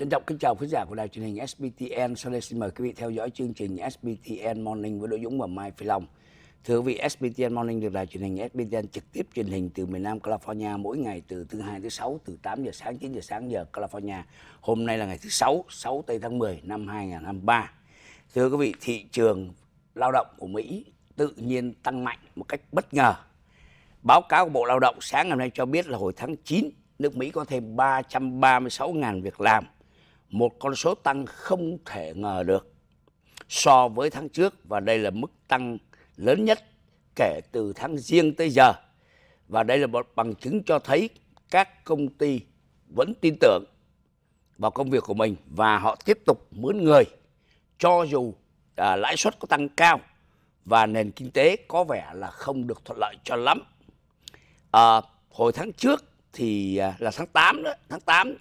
Trân trọng kính chào khán giả của đài truyền hình SBTN. Sau đây xin mời quý vị theo dõi chương trình SBTN Morning với đội Dũng và Mai Phi Long. Thưa quý vị, SBTN Morning được đài truyền hình SBTN trực tiếp truyền hình từ miền Nam California mỗi ngày từ thứ hai thứ sáu từ 8 giờ sáng 9 giờ sáng giờ California. Hôm nay là ngày thứ sáu, 6 tây tháng 10 năm 2023. Thưa quý vị, thị trường lao động của Mỹ tự nhiên tăng mạnh một cách bất ngờ. Báo cáo của Bộ Lao động sáng ngày hôm nay cho biết là hồi tháng 9, nước Mỹ có thêm 336.000 việc làm một con số tăng không thể ngờ được so với tháng trước và đây là mức tăng lớn nhất kể từ tháng riêng tới giờ. Và đây là một bằng chứng cho thấy các công ty vẫn tin tưởng vào công việc của mình và họ tiếp tục mướn người cho dù à, lãi suất có tăng cao và nền kinh tế có vẻ là không được thuận lợi cho lắm. À, hồi tháng trước thì à, là tháng 8 đó, tháng 8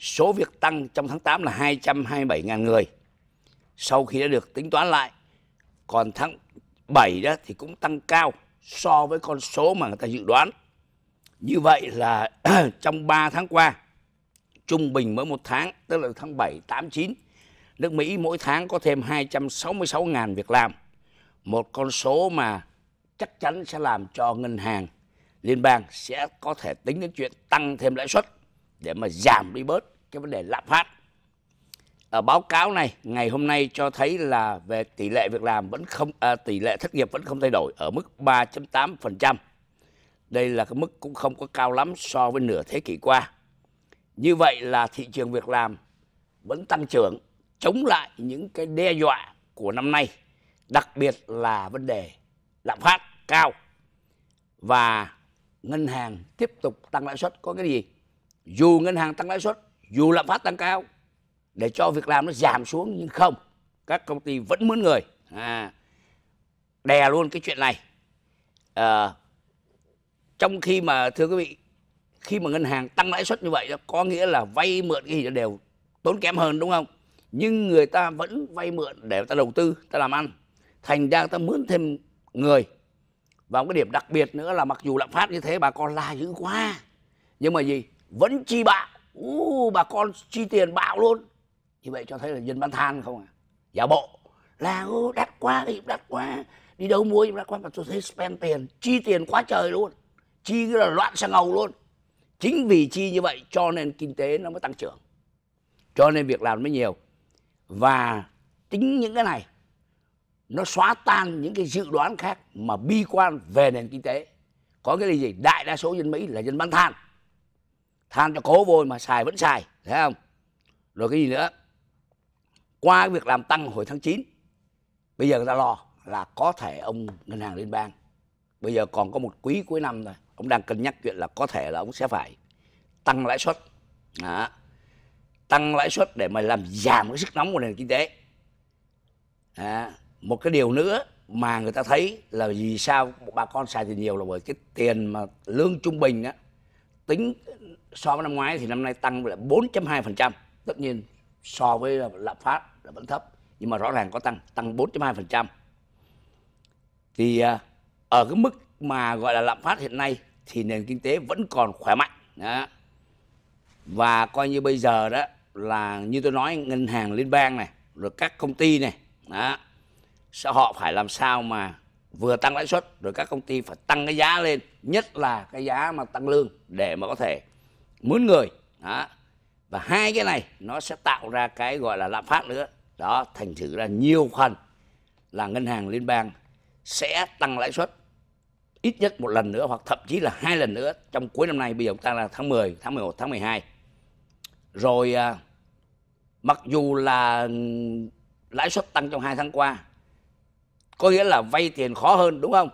Số việc tăng trong tháng 8 là 227.000 người. Sau khi đã được tính toán lại, còn tháng 7 đó thì cũng tăng cao so với con số mà người ta dự đoán. Như vậy là trong 3 tháng qua, trung bình mỗi một tháng, tức là tháng 7, 8, 9, nước Mỹ mỗi tháng có thêm 266.000 việc làm. Một con số mà chắc chắn sẽ làm cho ngân hàng liên bang sẽ có thể tính đến chuyện tăng thêm lãi suất để mà giảm đi bớt cái vấn đề lạm phát ở báo cáo này ngày hôm nay cho thấy là về tỷ lệ việc làm vẫn không à, tỷ lệ thất nghiệp vẫn không thay đổi ở mức 3.8%. Đây là cái mức cũng không có cao lắm so với nửa thế kỷ qua. Như vậy là thị trường việc làm vẫn tăng trưởng chống lại những cái đe dọa của năm nay, đặc biệt là vấn đề lạm phát cao và ngân hàng tiếp tục tăng lãi suất có cái gì dù ngân hàng tăng lãi suất dù lạm phát tăng cao để cho việc làm nó giảm xuống nhưng không các công ty vẫn muốn người à, đè luôn cái chuyện này à, trong khi mà thưa quý vị khi mà ngân hàng tăng lãi suất như vậy có nghĩa là vay mượn cái gì đều tốn kém hơn đúng không nhưng người ta vẫn vay mượn để ta đầu tư ta làm ăn thành ra ta mướn thêm người và một cái điểm đặc biệt nữa là mặc dù lạm phát như thế bà con la dữ quá nhưng mà gì vẫn chi bạo, uh, bà con chi tiền bạo luôn như vậy cho thấy là dân bán than không à giả bộ là ô đắt quá thì đắt quá đi đâu mua thì đắt quá mà tôi thấy spend tiền chi tiền quá trời luôn chi cứ là loạn sang ngầu luôn chính vì chi như vậy cho nên kinh tế nó mới tăng trưởng cho nên việc làm mới nhiều và tính những cái này nó xóa tan những cái dự đoán khác mà bi quan về nền kinh tế có cái gì đại đa số dân mỹ là dân bán than than cho cố vôi mà xài vẫn xài thấy không rồi cái gì nữa qua việc làm tăng hồi tháng 9 bây giờ người ta lo là có thể ông ngân hàng liên bang bây giờ còn có một quý cuối năm rồi, ông đang cân nhắc chuyện là có thể là ông sẽ phải tăng lãi suất Đó. tăng lãi suất để mà làm giảm cái sức nóng của nền kinh tế Đó. một cái điều nữa mà người ta thấy là vì sao bà con xài thì nhiều là bởi cái tiền mà lương trung bình á tính so với năm ngoái thì năm nay tăng là 4.2%. Tất nhiên so với lạm phát là vẫn thấp nhưng mà rõ ràng có tăng, tăng 4.2%. Thì à, ở cái mức mà gọi là lạm phát hiện nay thì nền kinh tế vẫn còn khỏe mạnh. Đó. Và coi như bây giờ đó là như tôi nói ngân hàng liên bang này, rồi các công ty này, đó, sẽ họ phải làm sao mà vừa tăng lãi suất rồi các công ty phải tăng cái giá lên nhất là cái giá mà tăng lương để mà có thể muốn người đó và hai cái này nó sẽ tạo ra cái gọi là lạm phát nữa đó thành thử ra nhiều phần là ngân hàng liên bang sẽ tăng lãi suất ít nhất một lần nữa hoặc thậm chí là hai lần nữa trong cuối năm nay bây giờ chúng ta là tháng 10, tháng 11, tháng 12. Rồi à, mặc dù là lãi suất tăng trong hai tháng qua có nghĩa là vay tiền khó hơn đúng không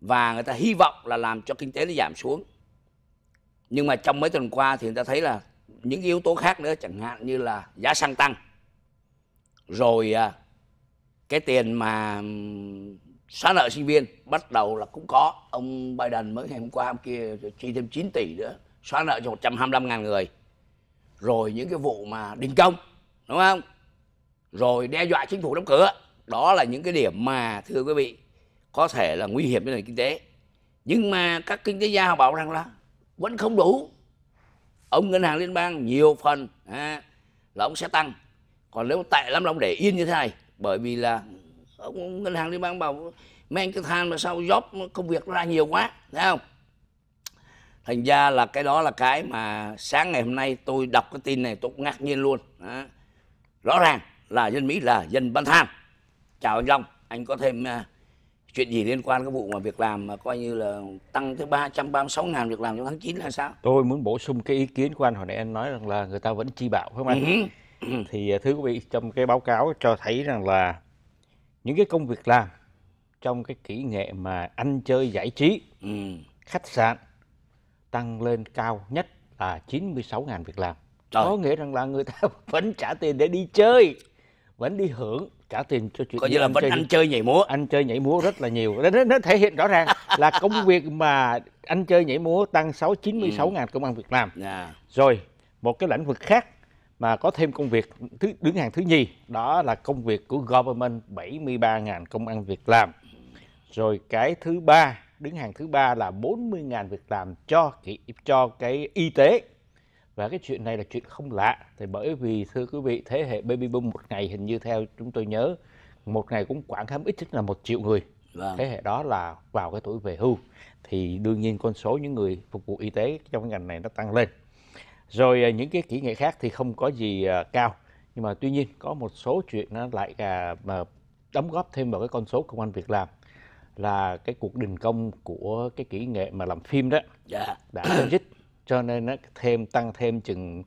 và người ta hy vọng là làm cho kinh tế nó giảm xuống nhưng mà trong mấy tuần qua thì người ta thấy là những yếu tố khác nữa chẳng hạn như là giá xăng tăng rồi à, cái tiền mà xóa nợ sinh viên bắt đầu là cũng có ông Biden mới ngày hôm qua hôm kia chi thêm 9 tỷ nữa xóa nợ cho 125 ngàn người rồi những cái vụ mà đình công đúng không rồi đe dọa chính phủ đóng cửa đó là những cái điểm mà thưa quý vị có thể là nguy hiểm cho nền kinh tế nhưng mà các kinh tế gia họ bảo rằng là vẫn không đủ ông ngân hàng liên bang nhiều phần à, là ông sẽ tăng còn nếu tệ lắm là ông để yên như thế này bởi vì là ông ngân hàng liên bang bảo mấy cái than mà sao job công việc ra nhiều quá thấy không thành ra là cái đó là cái mà sáng ngày hôm nay tôi đọc cái tin này tôi cũng ngạc nhiên luôn đó. rõ ràng là dân mỹ là dân bán than chào anh Long anh có thêm à, chuyện gì liên quan cái vụ mà việc làm mà coi như là tăng tới 336 ngàn việc làm trong tháng 9 là sao? Tôi muốn bổ sung cái ý kiến của anh hồi nãy anh nói rằng là người ta vẫn chi bạo phải không anh? Ừ ừ Thì à, thứ quý vị trong cái báo cáo cho thấy rằng là những cái công việc làm trong cái kỹ nghệ mà ăn chơi giải trí, ừ. khách sạn tăng lên cao nhất là 96 ngàn việc làm. Trời. Có nghĩa rằng là người ta vẫn trả tiền để đi chơi vẫn đi hưởng trả tiền cho chuyện coi như là anh vẫn chơi, anh chơi nhảy múa anh chơi nhảy múa rất là nhiều nó, nó thể hiện rõ ràng là công việc mà anh chơi nhảy múa tăng sáu chín mươi sáu ừ. ngàn công an Việt Nam yeah. Dạ. rồi một cái lĩnh vực khác mà có thêm công việc thứ đứng hàng thứ nhì đó là công việc của government 73.000 công an việc làm rồi cái thứ ba đứng hàng thứ ba là 40.000 việc làm cho cho cái y tế và cái chuyện này là chuyện không lạ thì bởi vì thưa quý vị thế hệ baby boom một ngày hình như theo chúng tôi nhớ một ngày cũng khoảng khám ít nhất là một triệu người vâng. thế hệ đó là vào cái tuổi về hưu thì đương nhiên con số những người phục vụ y tế trong cái ngành này nó tăng lên rồi à, những cái kỹ nghệ khác thì không có gì uh, cao nhưng mà tuy nhiên có một số chuyện nó lại uh, mà đóng góp thêm vào cái con số công an việc làm là cái cuộc đình công của cái kỹ nghệ mà làm phim đó yeah. Dạ. đã chấm dứt cho nên nó thêm tăng thêm chừng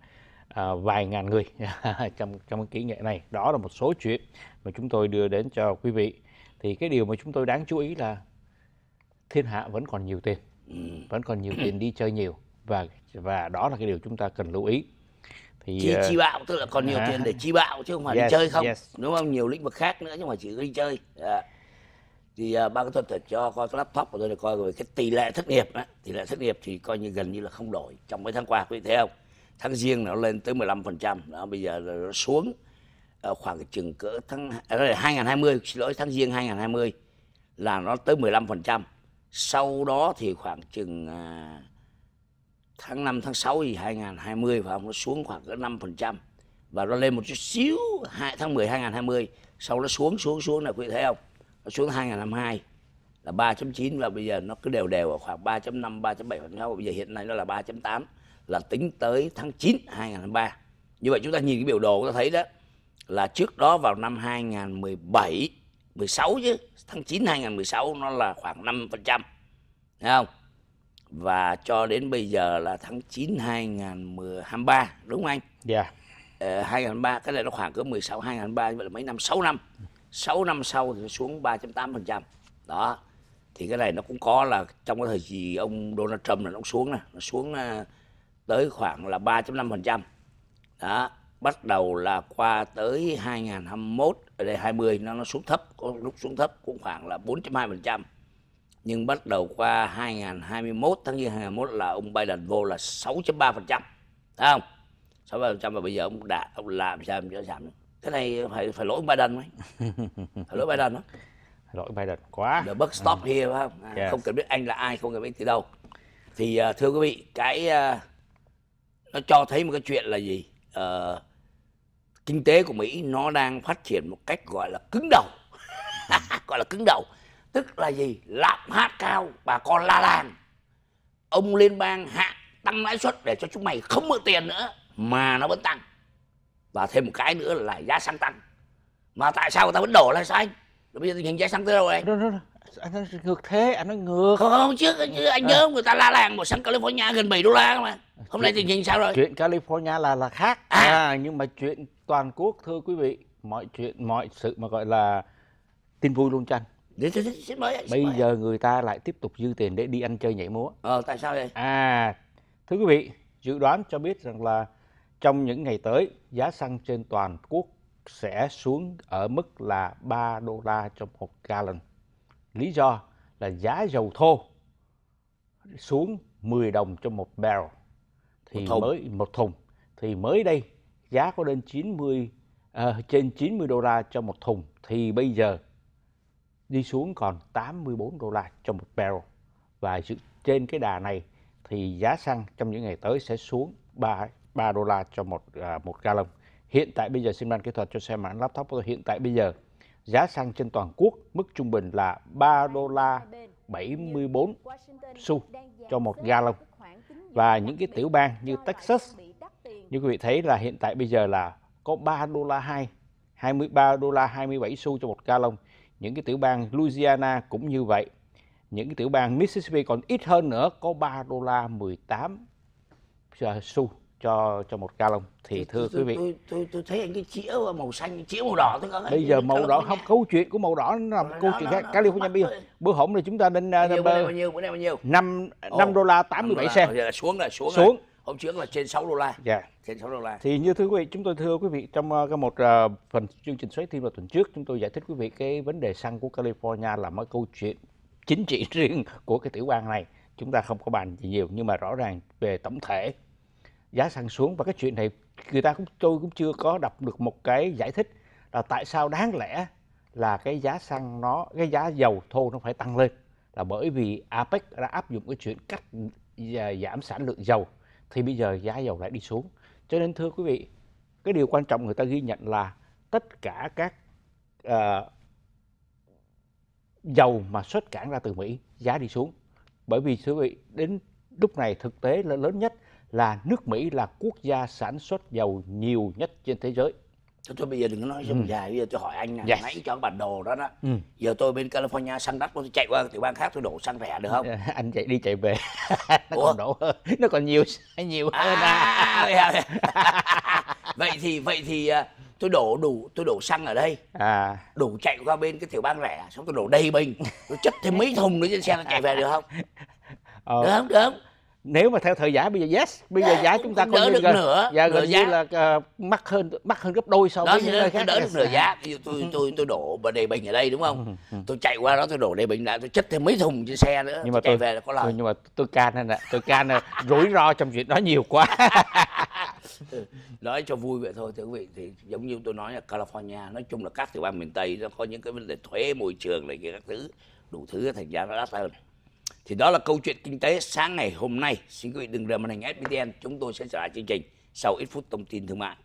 à, vài ngàn người trong trong kỹ nghệ này đó là một số chuyện mà chúng tôi đưa đến cho quý vị thì cái điều mà chúng tôi đáng chú ý là thiên hạ vẫn còn nhiều tiền ừ. vẫn còn nhiều tiền đi chơi nhiều và và đó là cái điều chúng ta cần lưu ý thì chi, ờ, chi bạo tức là còn nhiều à, tiền để chi bạo chứ không phải yes, đi chơi không yes. đúng không nhiều lĩnh vực khác nữa chứ không phải chỉ đi chơi à thì uh, ban kỹ thuật cho coi cái laptop của tôi để coi về cái tỷ lệ thất nghiệp á tỷ lệ thất nghiệp thì coi như gần như là không đổi trong mấy tháng qua quý vị thấy không tháng riêng nó lên tới 15% phần trăm bây giờ nó xuống uh, khoảng chừng cỡ tháng à, 2020 xin lỗi tháng riêng 2020 là nó tới 15% phần trăm sau đó thì khoảng chừng uh, tháng 5 tháng 6 thì 2020 và nó xuống khoảng cỡ 5% phần trăm và nó lên một chút xíu 2 tháng 10 2020 sau nó xuống xuống xuống là quý vị thấy không nó xuống 2022 là 3.9 và bây giờ nó cứ đều đều ở khoảng 3.5 3.7 khoảng bây giờ hiện nay nó là 3.8 là tính tới tháng 9 2003 như vậy chúng ta nhìn cái biểu đồ chúng ta thấy đó là trước đó vào năm 2017 16 chứ tháng 9 2016 nó là khoảng 5% thấy không và cho đến bây giờ là tháng 9 2023 đúng không anh? Dạ. Yeah. Uh, 2023 cái này nó khoảng cỡ 16 2023 như vậy là mấy năm 6 năm. 6 năm sau thì nó xuống 3.8%. Đó. Thì cái này nó cũng có là trong cái thời kỳ ông Donald Trump là nó xuống này nó xuống ờ, tới khoảng là 3.5%. Đó, bắt đầu là qua tới 2021 ở đây 20 nó nó xuống thấp, có lúc xuống thấp cũng khoảng là 4.2%. Nhưng bắt đầu qua 2021 tháng giêng 2021 là ông Biden vô là 6.3%. Thấy không? 6% và bây giờ ông đã ông làm sao ông cho giảm nữa cái này phải phải lỗi Biden mới, phải lỗi Biden đó lỗi Biden quá the bất stop ừ. here phải không à, yes. không cần biết anh là ai không cần biết từ đâu thì à, thưa quý vị cái à, nó cho thấy một cái chuyện là gì uh, kinh tế của Mỹ nó đang phát triển một cách gọi là cứng đầu gọi là cứng đầu tức là gì lạm phát cao bà con la làng ông liên bang hạ tăng lãi suất để cho chúng mày không mượn tiền nữa mà nó vẫn tăng và thêm một cái nữa là giá xăng tăng mà tại sao người ta vẫn đổ là sao anh rồi bây giờ tình hình giá xăng tới đâu anh rồi, rồi, anh nói ngược thế anh nói ngược không, không chứ anh, anh à. nhớ người ta la làng một xăng California gần 7 đô la mà hôm nay tình hình sao rồi chuyện California là là khác à. à nhưng mà chuyện toàn quốc thưa quý vị mọi chuyện mọi sự mà gọi là tin vui luôn chanh để, để, để, xin mời, anh. bây mời. giờ người ta lại tiếp tục dư tiền để đi ăn chơi nhảy múa ờ tại sao vậy à thưa quý vị dự đoán cho biết rằng là trong những ngày tới, giá xăng trên toàn quốc sẽ xuống ở mức là 3 đô la trong một gallon. Lý do là giá dầu thô xuống 10 đồng cho một barrel thì một mới một thùng thì mới đây giá có lên 90 à, trên 90 đô la cho một thùng thì bây giờ đi xuống còn 84 đô la cho một barrel và trên cái đà này thì giá xăng trong những ngày tới sẽ xuống 3 3 đô la cho một à, một gallon. Hiện tại bây giờ xin ban kỹ thuật cho xem máy laptop của tôi hiện tại bây giờ giá xăng trên toàn quốc mức trung bình là 3 đô la 74 xu cho một gallon. Và những cái tiểu bang như Texas như quý vị thấy là hiện tại bây giờ là có 3 đô la 2, 23 đô la 27 xu cho một gallon. Những cái tiểu bang Louisiana cũng như vậy. Những cái tiểu bang Mississippi còn ít hơn nữa có 3 đô la 18 à, xu cho cho một gallon thì thưa tôi, quý vị tôi, tôi tôi thấy anh cái chĩa màu xanh chĩa màu đỏ tôi bây giờ màu đỏ không câu chuyện của màu đỏ nó là một câu chuyện khác California Bill bữa hổm thì chúng ta nên bao ờ, nhiêu bữa nay bao nhiêu năm năm đô la tám mươi bảy cent xuống là xuống xuống hôm trước là trên 6 đô la. Dạ. Trên 6 đô la. Thì như thưa quý vị, chúng tôi thưa quý vị trong ờ, cái một ờ, phần chương trình xoáy thêm vào tuần trước, chúng tôi giải thích quý vị cái vấn đề xăng của California là một câu chuyện chính trị riêng của cái tiểu bang này. Chúng ta không có bàn gì nhiều nhưng mà rõ ràng về tổng thể giá xăng xuống và cái chuyện này người ta cũng tôi cũng chưa có đọc được một cái giải thích là tại sao đáng lẽ là cái giá xăng nó cái giá dầu thô nó phải tăng lên là bởi vì APEC đã áp dụng cái chuyện cắt à, giảm sản lượng dầu thì bây giờ giá dầu lại đi xuống. Cho nên thưa quý vị, cái điều quan trọng người ta ghi nhận là tất cả các uh, dầu mà xuất cảng ra từ Mỹ giá đi xuống. Bởi vì thưa quý vị, đến lúc này thực tế là lớn nhất là nước Mỹ là quốc gia sản xuất dầu nhiều nhất trên thế giới. Tôi bây giờ đừng có nói dòng ừ. dài, bây giờ tôi hỏi anh nè, yes. nãy cho bản đồ đó đó. Ừ. Giờ tôi bên California xăng đắt, tôi chạy qua tiểu bang khác tôi đổ xăng rẻ được không? anh chạy đi chạy về. nó Ủa? còn đổ hơn, nó còn nhiều nhiều hơn à. à vậy thì vậy thì à, tôi đổ đủ tôi đổ xăng ở đây à. đủ chạy qua bên cái tiểu bang rẻ xong tôi đổ đầy bình tôi chất thêm mấy thùng nữa trên xe nó chạy về được không ờ. được không được không nếu mà theo thời giá bây giờ yes bây giờ giá chúng ta có được là, nữa dạ gần như là uh, mắc hơn mắc hơn gấp đôi so với những nơi khác đỡ được nửa giá ví dụ tôi tôi tôi đổ và đầy bình ở đây đúng không ừ, ừ, ừ. tôi chạy qua đó tôi đổ đầy bình lại tôi chất thêm mấy thùng trên xe nữa nhưng mà tôi, về là có lời nhưng mà tôi can nên tôi can ờ, rủi ro trong chuyện đó nhiều quá nói cho vui vậy thôi thưa quý vị thì giống như tôi nói là California nói chung là các tiểu bang miền Tây nó có những cái vấn đề thuế môi trường này kia các thứ đủ thứ thành giá nó đắt hơn thì đó là câu chuyện kinh tế sáng ngày hôm nay. Xin quý vị đừng rời màn hình SBTN. Chúng tôi sẽ trở lại chương trình sau ít phút thông tin thương mại.